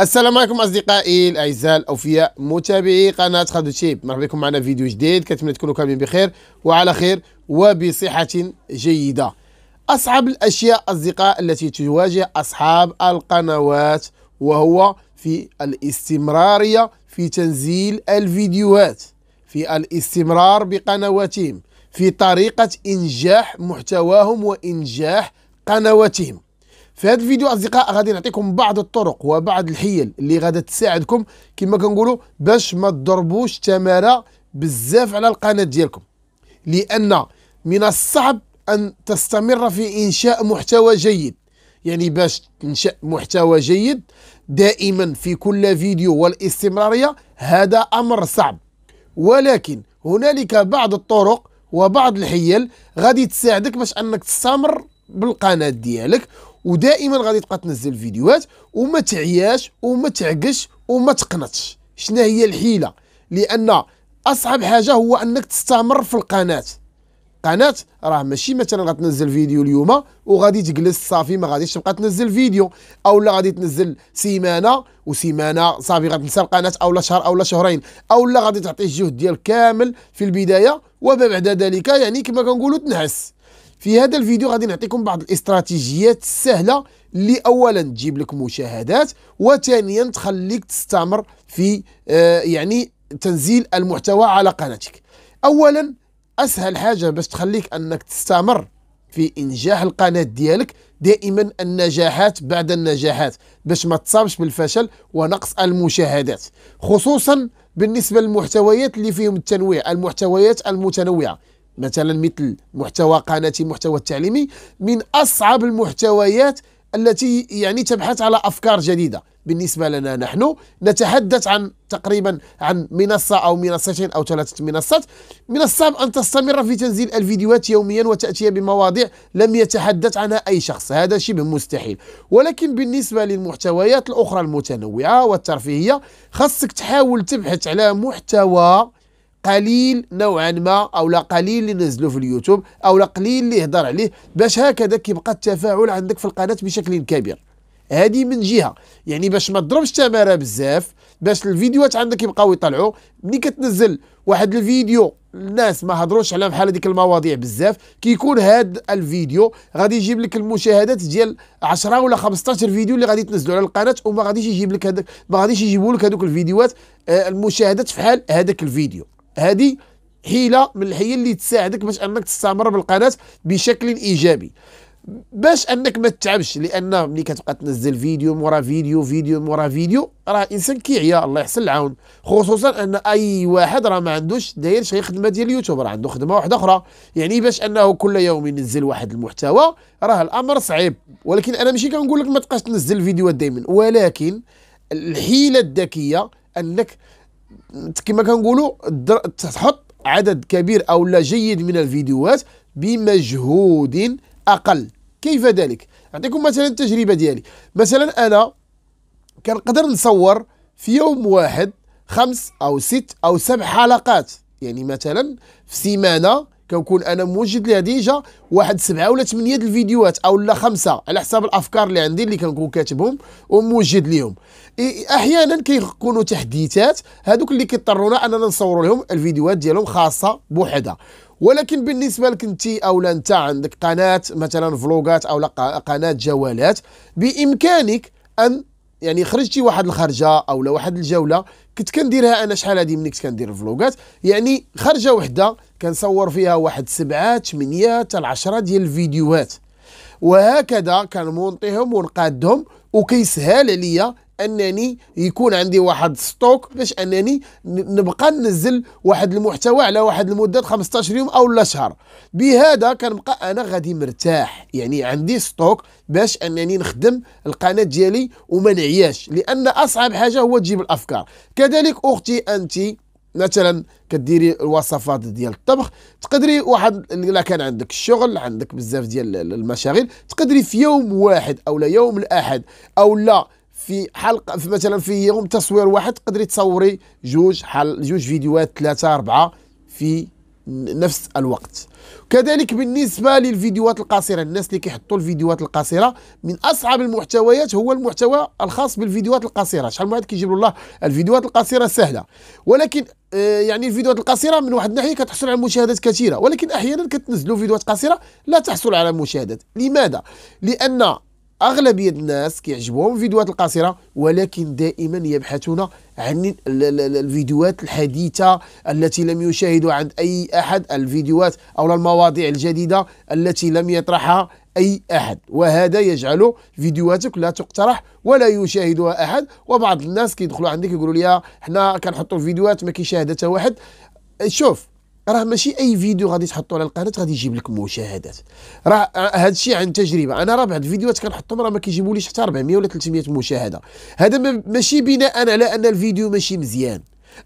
السلام عليكم اصدقائي الاعزاء الاوفياء متابعي قناه خادو تشيب مرحبا بكم معنا فيديو جديد كنتمنى تكونوا كاملين بخير وعلى خير وبصحه جيده اصعب الاشياء اصدقاء التي تواجه اصحاب القنوات وهو في الاستمراريه في تنزيل الفيديوهات في الاستمرار بقنواتهم في طريقه انجاح محتواهم وانجاح قنواتهم في هذا الفيديو اصدقاء غادي نعطيكم بعض الطرق وبعض الحيل اللي غادي تساعدكم كما كنقولوا باش ما تضربوش تماره بزاف على القناه ديالكم لان من الصعب ان تستمر في انشاء محتوى جيد يعني باش تنشا محتوى جيد دائما في كل فيديو والاستمراريه هذا امر صعب ولكن هنالك بعض الطرق وبعض الحيل غادي تساعدك باش انك تستمر بالقناه ديالك ودائما غادي تبقى تنزل فيديوهات وما تعياش وما تعقش وما تقنطش شنا هي الحيله لان اصعب حاجه هو انك تستمر في القناه قناه راه ماشي مثلا غتنزل فيديو اليوم وغادي تجلس صافي ما غاديش تبقى تنزل فيديو اولا غادي تنزل سيمانه وسيمانه صافي غتنسى القناه اولا شهر اولا شهرين اولا غادي تعطي الجهد ديالك كامل في البدايه وما بعد ذلك يعني كما كنقولوا تنعس في هذا الفيديو غادي نعطيكم بعض الاستراتيجيات السهله اللي اولا تجيب لك مشاهدات وثانيا تخليك تستمر في آه، يعني تنزيل المحتوى على قناتك اولا اسهل حاجه باش تخليك انك تستمر في انجاح القناه ديالك دائما النجاحات بعد النجاحات باش ما تصابش بالفشل ونقص المشاهدات خصوصا بالنسبه للمحتويات اللي فيهم التنويع المحتويات المتنوعه مثلا مثل محتوى قناتي محتوى التعليمي من أصعب المحتويات التي يعني تبحث على أفكار جديدة بالنسبة لنا نحن نتحدث عن تقريبا عن منصة أو منصتين أو ثلاثة منصات من الصعب أن تستمر في تنزيل الفيديوهات يوميا وتأتي بمواضيع لم يتحدث عنها أي شخص هذا شبه مستحيل ولكن بالنسبة للمحتويات الأخرى المتنوعة والترفيهية خاصك تحاول تبحث على محتوى قليل نوعا ما او لا قليل اللي نزلوا في اليوتيوب او لا قليل اللي يهضر عليه باش هكذا كيبقى التفاعل عندك في القناه بشكل كبير هذه من جهه يعني باش ما تضربش تماره بزاف باش الفيديوهات عندك يبقاو يطلعوا ملي كتنزل واحد الفيديو الناس ما هضروش على بحال هذيك المواضيع بزاف كيكون هاد الفيديو غادي يجيب لك المشاهدات ديال 10 ولا 15 فيديو اللي غادي تنزلوا على القناه وما غاديش يجيب لك هذاك ما غاديش يجيبوا لك هذوك الفيديوهات آه، المشاهدات فحال هذاك الفيديو هذه حيله من الحيل اللي تساعدك باش انك تستمر بالقناه بشكل ايجابي باش انك ما تتعبش لان ملي كتبقى تنزل فيديو مورا فيديو فيديو مورا فيديو راه الانسان كيعيا الله يحسن العون خصوصا ان اي واحد راه ما عندوش داير شي خدمه ديال اليوتيوب راه عنده خدمه واحده اخرى يعني باش انه كل يوم ينزل واحد المحتوى راه الامر صعيب ولكن انا ماشي كنقول لك ما تبقاش تنزل الفيديوهات دائما ولكن الحيله الذكيه انك كما كنقولوا تحط عدد كبير او لا جيد من الفيديوهات بمجهود اقل كيف ذلك نعطيكم مثلا التجربه ديالي مثلا انا كنقدر نصور في يوم واحد خمس او ست او سبع حلقات يعني مثلا في سيمانه كنكون انا موجد لها ديجا واحد سبعه ولا ثمانيه ديال الفيديوهات او لا خمسه على حساب الافكار اللي عندي اللي كنكون كاتبهم وموجد ليهم احيانا كيكونوا تحديثات هذوك اللي كيضطرونا اننا نصور لهم الفيديوهات ديالهم خاصه بوحدها ولكن بالنسبه لك انت او انت عندك قناه مثلا فلوغات او قناه جوالات بامكانك ان يعني خرجتي واحد الخرجه او واحد الجوله كنت كنديرها انا شحال هذه منك كنت كندير الفلوغات يعني خرجه وحده كنصور فيها واحد سبعة ثمانية حتى العشرة ديال الفيديوهات وهكذا كنمونطيهم ونقادهم وكيسهل عليا انني يكون عندي واحد ستوك باش انني نبقى ننزل واحد المحتوى على واحد المده 15 يوم او لا شهر بهذا كنبقى انا غادي مرتاح يعني عندي ستوك باش انني نخدم القناه ديالي وما نعياش لان اصعب حاجه هو تجيب الافكار كذلك اختي انت مثلا كديري الوصفات ديال الطبخ تقدري واحد الا كان عندك الشغل عندك بزاف ديال المشاغل تقدري في يوم واحد او لا يوم الاحد او لا في حلقه في مثلا في يوم تصوير واحد تقدري تصوري جوج حل جوج فيديوهات ثلاثه اربعه في نفس الوقت كذلك بالنسبة للفيديوهات القصيرة الناس اللي كيحطوا الفيديوهات القصيرة من أصعب المحتويات هو المحتوى الخاص بالفيديوهات القصيرة شحال من واحد كيجيب الله الفيديوهات القصيرة سهلة ولكن آه، يعني الفيديوهات القصيره من واحد الناحيه كتحصل على مشاهدات كثيره ولكن احيانا كتنزلوا فيديوهات قصيره لا تحصل على مشاهدات لماذا لان اغلبيه الناس كيعجبهم الفيديوهات القصيره ولكن دائما يبحثون عن الفيديوهات الحديثه التي لم يشاهدوا عند اي احد الفيديوهات او المواضيع الجديده التي لم يطرحها اي احد وهذا يجعل فيديوهاتك لا تقترح ولا يشاهدها احد وبعض الناس كيدخلوا عندك يقولوا لي آه، حنا كنحطوا الفيديوهات ما كيشاهدها واحد شوف راه ماشي اي فيديو غادي تحطو على القناه غادي يجيب لك مشاهدات راه هذا الشيء عن تجربه انا راه بعض الفيديوهات كنحطهم راه ما كيجيبوليش حتى 400 ولا 300 مشاهده هذا ماشي بناء على ان الفيديو ماشي مزيان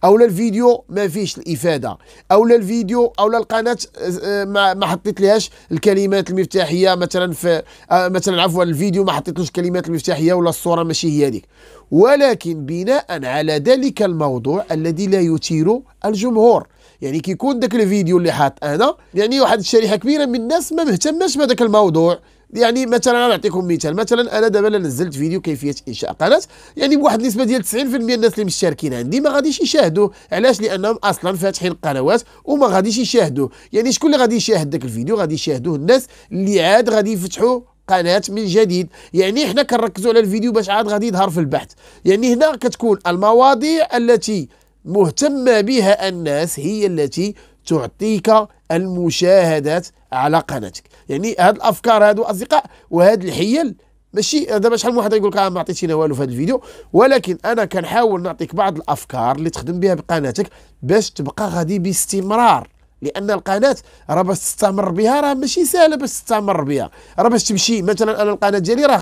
او لا الفيديو ما فيهش الافاده او لا الفيديو او لا القناه آه، آه، ما حطيت لهاش الكلمات المفتاحيه مثلا في آه، مثلا عفوا الفيديو ما حطيتلوش الكلمات المفتاحيه ولا الصوره ماشي هي هذيك ولكن بناء على ذلك الموضوع الذي لا يثير الجمهور يعني كيكون داك الفيديو اللي حاط انا يعني واحد الشريحه كبيره من الناس ما مهتماش بهذاك الموضوع يعني مثلا انا نعطيكم مثال مثلا انا دابا نزلت فيديو كيفيه انشاء قناه يعني بواحد النسبه ديال 90% الناس اللي مشتركين عندي ما غاديش يشاهدوه علاش لانهم اصلا فاتحين القنوات وما غاديش يشاهدوه يعني شكون اللي غادي يشاهد داك الفيديو غادي يشاهدوه الناس اللي عاد غادي يفتحوا قناه من جديد يعني احنا كنركزوا على الفيديو باش عاد غادي يظهر في البحث يعني هنا كتكون المواضيع التي مهتمه بها الناس هي التي تعطيك المشاهدات على قناتك يعني هاد الافكار هادو اصدقاء وهاد الحيل ماشي دابا شحال من واحد يقول لك آه، ما عطيتينا والو في هذا الفيديو ولكن انا كنحاول نعطيك بعض الافكار اللي تخدم بها بقناتك باش تبقى غادي باستمرار لان القناه راه باش تستمر بها راه ماشي سهله باش تستمر بها راه باش تمشي مثلا انا القناه ديالي راه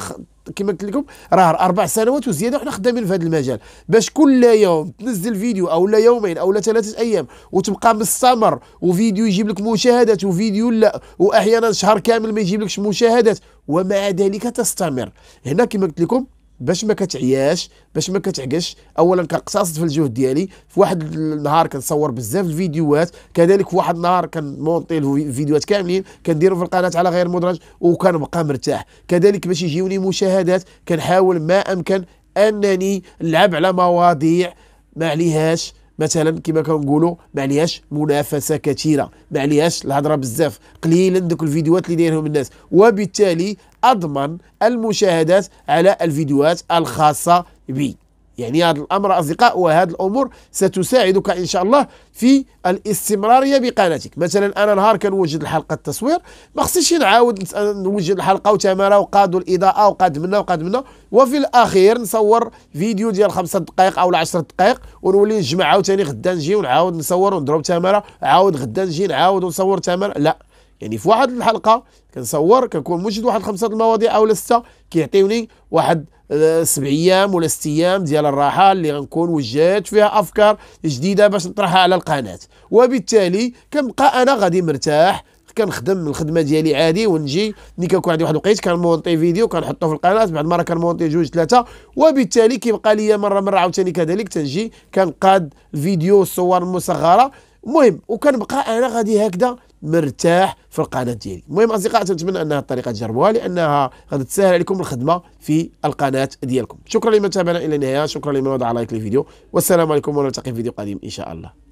كما قلت لكم راه اربع سنوات وزياده وحنا خدامين في هذا المجال باش كل يوم تنزل فيديو او لا يومين او لا ثلاثه ايام وتبقى مستمر وفيديو يجيب لك مشاهدات وفيديو لا واحيانا شهر كامل ما يجيب لكش مشاهدات ومع ذلك تستمر هنا كما قلت لكم باش ما كتعياش باش ما كتعقش اولا كنقتصد في الجهد ديالي في واحد النهار كنصور بزاف الفيديوهات كذلك في واحد النهار كنمونطي الفيديوهات كاملين كنديرهم في القناه على غير مدرج وكنبقى مرتاح كذلك باش يجيوني مشاهدات كنحاول ما امكن انني نلعب على مواضيع ما عليهاش مثلا كما كنقولوا ما عليهاش منافسه كثيره ما عليهاش الهضره بزاف قليلا دوك الفيديوهات اللي دايرهم الناس وبالتالي أضمن المشاهدات على الفيديوهات الخاصة بي يعني هذا الأمر أصدقاء وهذه الأمور ستساعدك إن شاء الله في الاستمرارية بقناتك مثلا أنا نهار كنوجد الحلقة التصوير ما خصنيش نعاود نوجد الحلقة وتمارا وقادوا الإضاءة وقاد منا وقاد منا وفي الأخير نصور فيديو ديال خمسة دقائق أو عشرة دقائق ونولي نجمع عاوتاني غدا نجي ونعاود نصور ونضرب تمارا عاود غدا نجي نعاود ونصور تمارا لا يعني في واحد الحلقه كنصور كنكون موجد واحد خمسه المواضيع او سته كيعطيوني واحد آه، سبع ايام ولا ست ايام ديال الراحه اللي غنكون وجهت فيها افكار جديده باش نطرحها على القناه وبالتالي كنبقى انا غادي مرتاح كنخدم الخدمه ديالي عادي ونجي ملي كنكون عندي واحد الوقيت كنمونطي فيديو كنحطو في القناه بعد مره كنمونطي جوج ثلاثه وبالتالي كيبقى لي مره مره عاوتاني كذلك تنجي كنقاد الفيديو الصور المصغره المهم وكنبقى انا غادي هكذا مرتاح في القناه ديالي المهم اصدقاء تنتمنى انها الطريقه تجربوها لانها غادي تسهل عليكم الخدمه في القناه ديالكم شكرا لمن تابعنا الى النهايه شكرا لمن وضع لايك للفيديو والسلام عليكم ونلتقي في فيديو قادم ان شاء الله